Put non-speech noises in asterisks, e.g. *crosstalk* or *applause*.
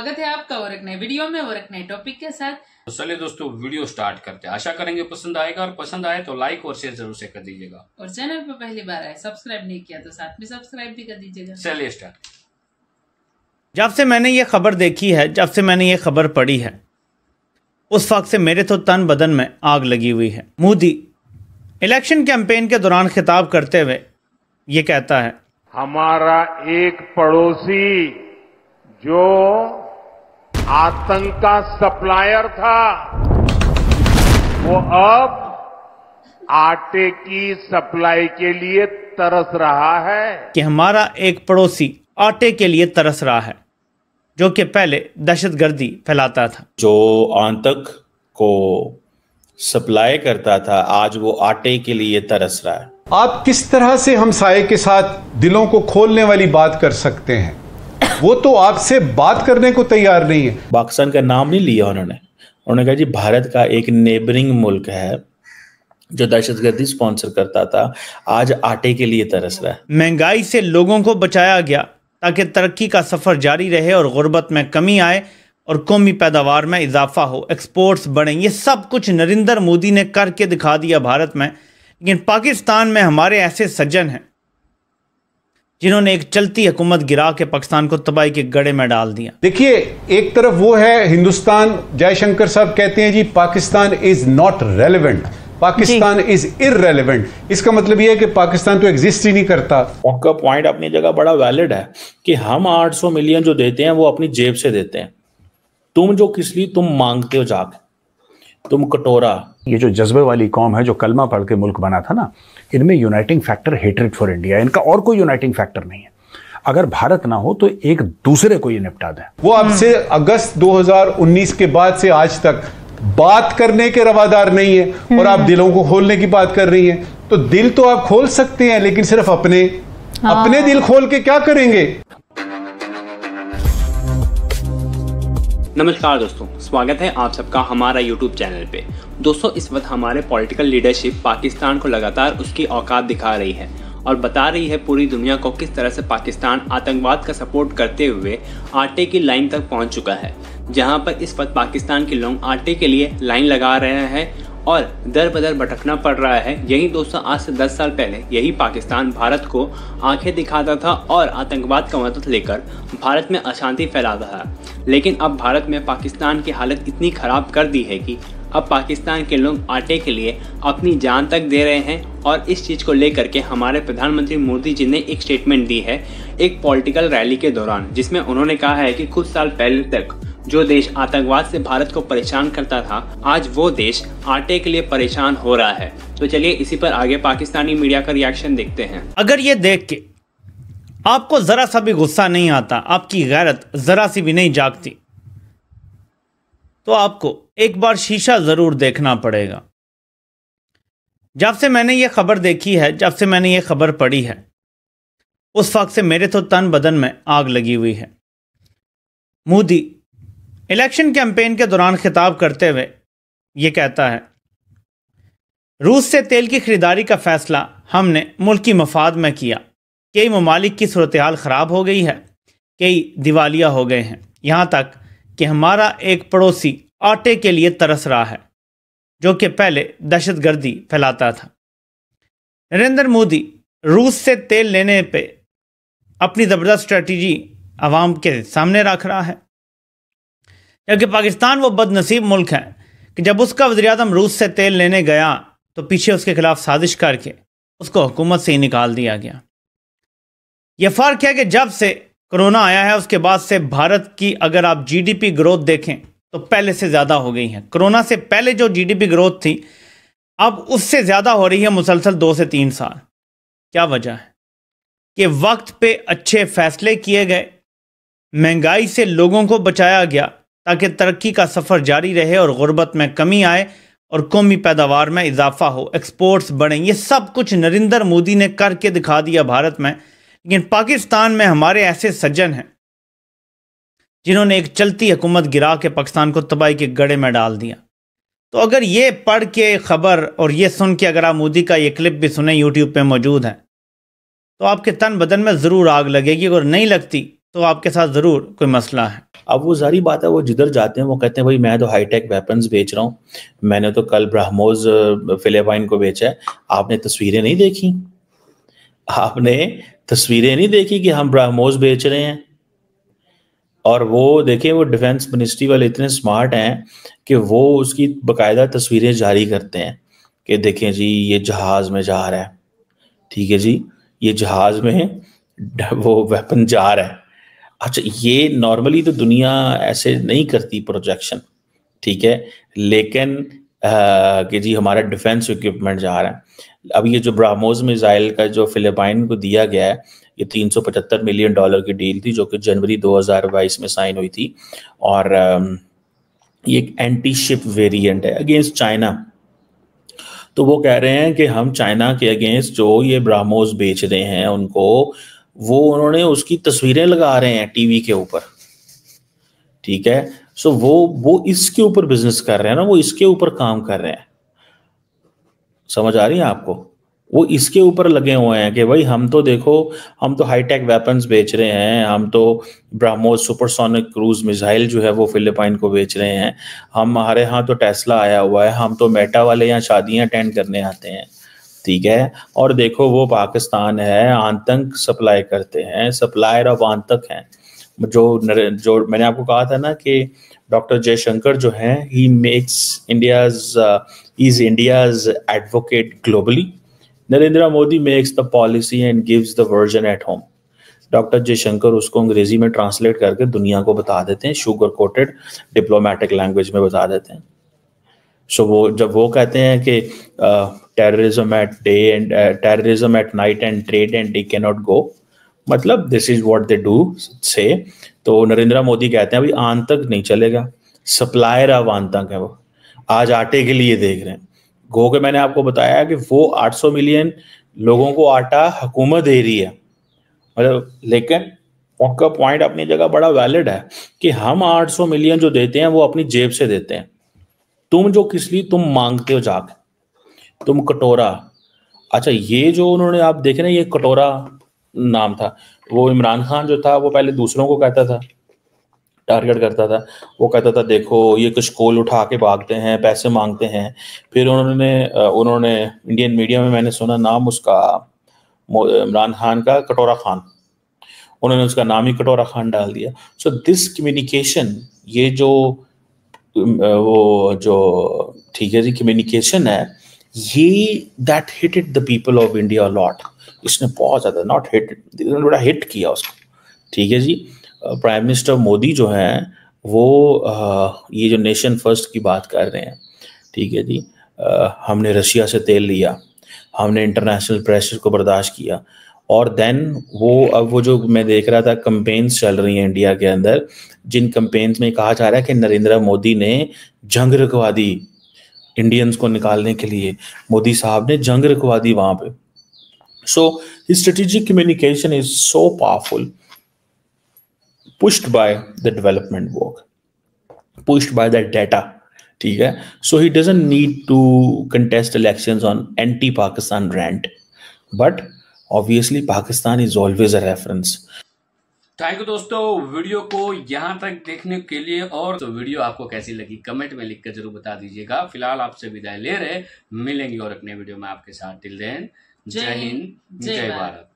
स्वागत है आपका और एक नए वीडियो में और एक नए टॉपिक के साथ तो चलिए दोस्तों वीडियो स्टार्ट करते हैं आशा करेंगे पसंद आएगा और पसंद आए तो लाइक और शेयर जरूर से कर दीजिएगा और चैनल पर पहली बार आए सब्सक्राइब नहीं किया तो साथ में सब्सक्राइब भी कर दीजिएगा चलिए स्टार्ट जब से मैंने ये खबर देखी है जब से मैंने ये खबर पढ़ी है उस वक्त से मेरे तो तन बदन में आग लगी हुई है मोदी इलेक्शन कैंपेन के दौरान खिताब करते हुए ये कहता है हमारा एक पड़ोसी जो आतंक का सप्लायर था वो अब आटे की सप्लाई के लिए तरस रहा है कि हमारा एक पड़ोसी आटे के लिए तरस रहा है जो कि पहले दहशतगर्दी फैलाता था जो आतंक को सप्लाई करता था आज वो आटे के लिए तरस रहा है आप किस तरह से हमसाए के साथ दिलों को खोलने वाली बात कर सकते हैं वो तो आपसे बात करने को तैयार नहीं है पाकिस्तान का नाम नहीं लिया उन्होंने उन्होंने कहा जी भारत का एक नेबरिंग मुल्क है जो दहशतगर्दी स्पॉन्सर करता था आज आटे के लिए तरस रहा है महंगाई से लोगों को बचाया गया ताकि तरक्की का सफ़र जारी रहे और गुर्बत में कमी आए और कौमी पैदावार में इजाफा हो एक्सपोर्ट्स बढ़ें ये सब कुछ नरेंद्र मोदी ने करके दिखा दिया भारत में लेकिन पाकिस्तान में हमारे ऐसे सज्जन हैं जिन्होंने एक चलती हुकूमत गिरा के पाकिस्तान को तबाही के गड़े में डाल दिया देखिए एक तरफ वो है हिंदुस्तान जयशंकर साहब कहते हैं जी Pakistan is not relevant Pakistan is irrelevant इसका मतलब यह है कि पाकिस्तान तो एग्जिस्ट ही नहीं करता उनका पॉइंट अपनी जगह बड़ा वैलिड है कि हम 800 मिलियन जो देते हैं वो अपनी जेब से देते हैं तुम जो किस लिए तुम मांगते हो जाकर तुम कटोरा ये जो जज्बे वाली कौम है जो कलमा पढ़ के मुल्क बना था ना इनमें uniting factor hatred for India इनका और कोई यूनाइटिंग फैक्टर नहीं है अगर भारत ना हो तो एक दूसरे को ये निपटा दें वो अब से अगस्त 2019 के बाद से आज तक बात करने के रवादार नहीं है और आप हम्म। दिलों को खोलने की बात कर रही हैं तो दिल तो आप खोल सकते हैं लेकिन सिर्फ अपने हाँ। अपने दिल खोल के क्या करेंगे नमस्कार दोस्तों स्वागत है आप सबका हमारा YouTube चैनल पे दोस्तों इस वक्त हमारे पॉलिटिकल लीडरशिप पाकिस्तान को लगातार उसकी औकात दिखा रही है और बता रही है पूरी दुनिया को किस तरह से पाकिस्तान आतंकवाद का सपोर्ट करते हुए आटे की लाइन तक पहुंच चुका है जहां पर इस वक्त पाकिस्तान के लोग आटे के लिए लाइन लगा रहे हैं और दर बदर भटकना पड़ रहा है यही दोस्तों आज से 10 साल पहले यही पाकिस्तान भारत को आंखें दिखाता था और आतंकवाद का मदद लेकर भारत में अशांति फैलाता था लेकिन अब भारत में पाकिस्तान की हालत इतनी ख़राब कर दी है कि अब पाकिस्तान के लोग आटे के लिए अपनी जान तक दे रहे हैं और इस चीज़ को लेकर के हमारे प्रधानमंत्री मोदी जी ने एक स्टेटमेंट दी है एक पॉलिटिकल रैली के दौरान जिसमें उन्होंने कहा है कि कुछ साल पहले तक जो देश आतंकवाद से भारत को परेशान करता था आज वो देश आटे के लिए परेशान हो रहा है तो चलिए इसी पर आगे पाकिस्तानी मीडिया का रिएक्शन देखते हैं अगर ये देख के आपको ज़रा सा भी गुस्सा नहीं आता आपकी गैरत ज़रा सी भी नहीं जागती तो आपको एक बार शीशा ज़रूर देखना पड़ेगा जब से मैंने ये खबर देखी है जब से मैंने ये खबर पढ़ी है उस वक्त से मेरे तो तन बदन में आग लगी हुई है मोदी इलेक्शन कैंपेन के दौरान खिताब करते हुए ये कहता है रूस से तेल की खरीदारी का फैसला हमने मुल्क की मफाद में किया कई ममालिक की सूरत हाल ख़राब हो गई है कई दिवालिया हो गए हैं यहाँ तक कि हमारा एक पड़ोसी आटे के लिए तरस रहा है जो कि पहले दहशत गर्दी फैलाता था नरेंद्र मोदी रूस से तेल लेने पे अपनी ज़बरदस्त स्ट्रेटजी आवाम के सामने रख रहा है क्योंकि पाकिस्तान वो बदनसीब मुल्क है कि जब उसका वजी अजम रूस से तेल लेने गया तो पीछे उसके खिलाफ साजिश करके उसको हुकूमत से ही निकाल दिया गया यह फ़र्क है कि जब से कोरोना आया है उसके बाद से भारत की अगर आप जीडीपी ग्रोथ देखें तो पहले से ज़्यादा हो गई है कोरोना से पहले जो जीडीपी ग्रोथ थी अब उससे ज़्यादा हो रही है मुसलसल दो से तीन साल क्या वजह है कि वक्त पे अच्छे फैसले किए गए महंगाई से लोगों को बचाया गया ताकि तरक्की का सफ़र जारी रहे और ग़ुरबत में कमी आए और कौमी पैदावार में इजाफा हो एक्सपोर्ट्स बढ़ें ये सब कुछ नरेंद्र मोदी ने करके दिखा दिया भारत में लेकिन पाकिस्तान में हमारे ऐसे सज्जन हैं जिन्होंने एक चलती हुकूमत गिरा के पाकिस्तान को तबाही के गड़े में डाल दिया तो अगर ये पढ़ के ख़बर और ये सुन के अगर आप मोदी का ये क्लिप भी सुने यूट्यूब पर मौजूद है तो आपके तन बदन में ज़रूर आग लगेगी अगर नहीं लगती तो आपके साथ ज़रूर कोई मसला है अब वो जारी बात है वो जिधर जाते हैं वो कहते हैं भाई मैं तो हाईटेक वेपन्स बेच रहा हूँ मैंने तो कल ब्राह्मोज फिलेपाइन को बेचा है आपने तस्वीरें नहीं देखी आपने तस्वीरें नहीं देखी कि हम ब्राह्मोज बेच रहे हैं और वो देखिए वो डिफेंस मिनिस्ट्री वाले इतने स्मार्ट हैं कि वो उसकी बकायदा तस्वीरें जारी करते हैं कि देखें जी ये जहाज़ में जा रहा है ठीक है जी ये जहाज़ में *laughs* वो वेपन जा रहा है अच्छा ये नॉर्मली तो दुनिया ऐसे नहीं करती प्रोजेक्शन ठीक है लेकिन कि जी हमारा डिफेंस इक्विपमेंट जा रहा है अब ये जो ब्राह्मोज मिसाइल का जो फिलिपाइन को दिया गया है ये 375 मिलियन डॉलर की डील थी जो कि जनवरी 2022 में साइन हुई थी और ये एक एंटी शिप वेरिएंट है अगेंस्ट चाइना तो वो कह रहे हैं कि हम चाइना के अगेंस्ट जो ये ब्राह्मोज बेच रहे हैं उनको वो उन्होंने उसकी तस्वीरें लगा रहे हैं टीवी के ऊपर ठीक है सो वो वो इसके ऊपर बिजनेस कर रहे हैं ना वो इसके ऊपर काम कर रहे हैं समझ आ रही है आपको वो इसके ऊपर लगे हुए हैं कि भाई हम तो देखो हम तो हाईटेक वेपन्स बेच रहे हैं हम तो ब्राह्मो सुपरसोनिक क्रूज मिसाइल जो है वो फिलिपाइन को बेच रहे हैं हम हमारे यहाँ तो टेस्ला आया हुआ है हम तो मेटा वाले यहाँ शादियां अटेंड करने आते हैं ठीक है और देखो वो पाकिस्तान है आतंक सप्लाई करते हैं सप्लायर ऑफ आतंक हैं जो जो मैंने आपको कहा था ना कि डॉक्टर जयशंकर जो हैं he makes India is India advocate globally Narendra Modi makes the policy and gives the version at home doctor Jaishankar उसको अंग्रेजी में ट्रांसलेट करके दुनिया को बता देते हैं शुगर कोटेड डिप्लोमेटिक लैंग्वेज में बता देते हैं सो so, वो जब वो कहते हैं कि uh, terrorism at day and uh, terrorism at night and trade and they cannot go मतलब this is what they do say तो नरेंद्र मोदी कहते हैं भाई आन तक नहीं चलेगा सप्लायर अब आन तक है वो आज आटे के लिए देख रहे हैं गो के मैंने आपको बताया कि वो 800 मिलियन लोगों को आटा हुकूमत दे रही है मतलब लेकिन उनका पॉइंट अपनी जगह बड़ा वैलिड है कि हम 800 मिलियन जो देते हैं वो अपनी जेब से देते हैं तुम जो किस लिए तुम मांगते हो जाके तुम कटोरा अच्छा ये जो उन्होंने आप देखे ना ये कटोरा नाम था वो इमरान खान जो था वो पहले दूसरों को कहता था टारगेट करता था वो कहता था देखो ये कुछ कोल उठा के भागते हैं पैसे मांगते हैं फिर उन्होंने उन्होंने इंडियन मीडिया में मैंने सुना नाम उसका इमरान खान का कटोरा खान उन्होंने उसका नाम ही कटोरा खान डाल दिया सो दिस कम्युनिकेशन ये जो वो जो ठीक है जी कम्युनिकेशन है ये that hit it the people of India lot इसने बहुत ज़्यादा नॉट हिट बड़ा हिट किया उसको ठीक है जी प्राइम मिनिस्टर मोदी जो हैं वो आ, ये जो नेशन फर्स्ट की बात कर रहे हैं ठीक है जी आ, हमने रशिया से तेल लिया हमने इंटरनेशनल प्रेशर को बर्दाश्त किया और देन वो अब वो जो मैं देख रहा था कंपेन्स चल रही हैं इंडिया के अंदर जिन कंपेन्स में कहा जा रहा है कि नरेंद्र मोदी ने जंग रखवा दी इंडियंस को निकालने के लिए मोदी साहब ने जंग रखवा दी वहां पे so strategic communication is so powerful pushed by the development work pushed by the data ठीक है so he doesn't need to contest election on anti Pakistan rant but obviously Pakistan is always a reference thank you दोस्तों video को यहाँ तक देखने के लिए और तो वीडियो आपको कैसी लगी कमेंट में लिख कर जरूर बता दीजिएगा फिलहाल आपसे विदाई ले रहे मिलेंगे और अपने वीडियो में आपके साथ टिल देन जय हिंद जय भारत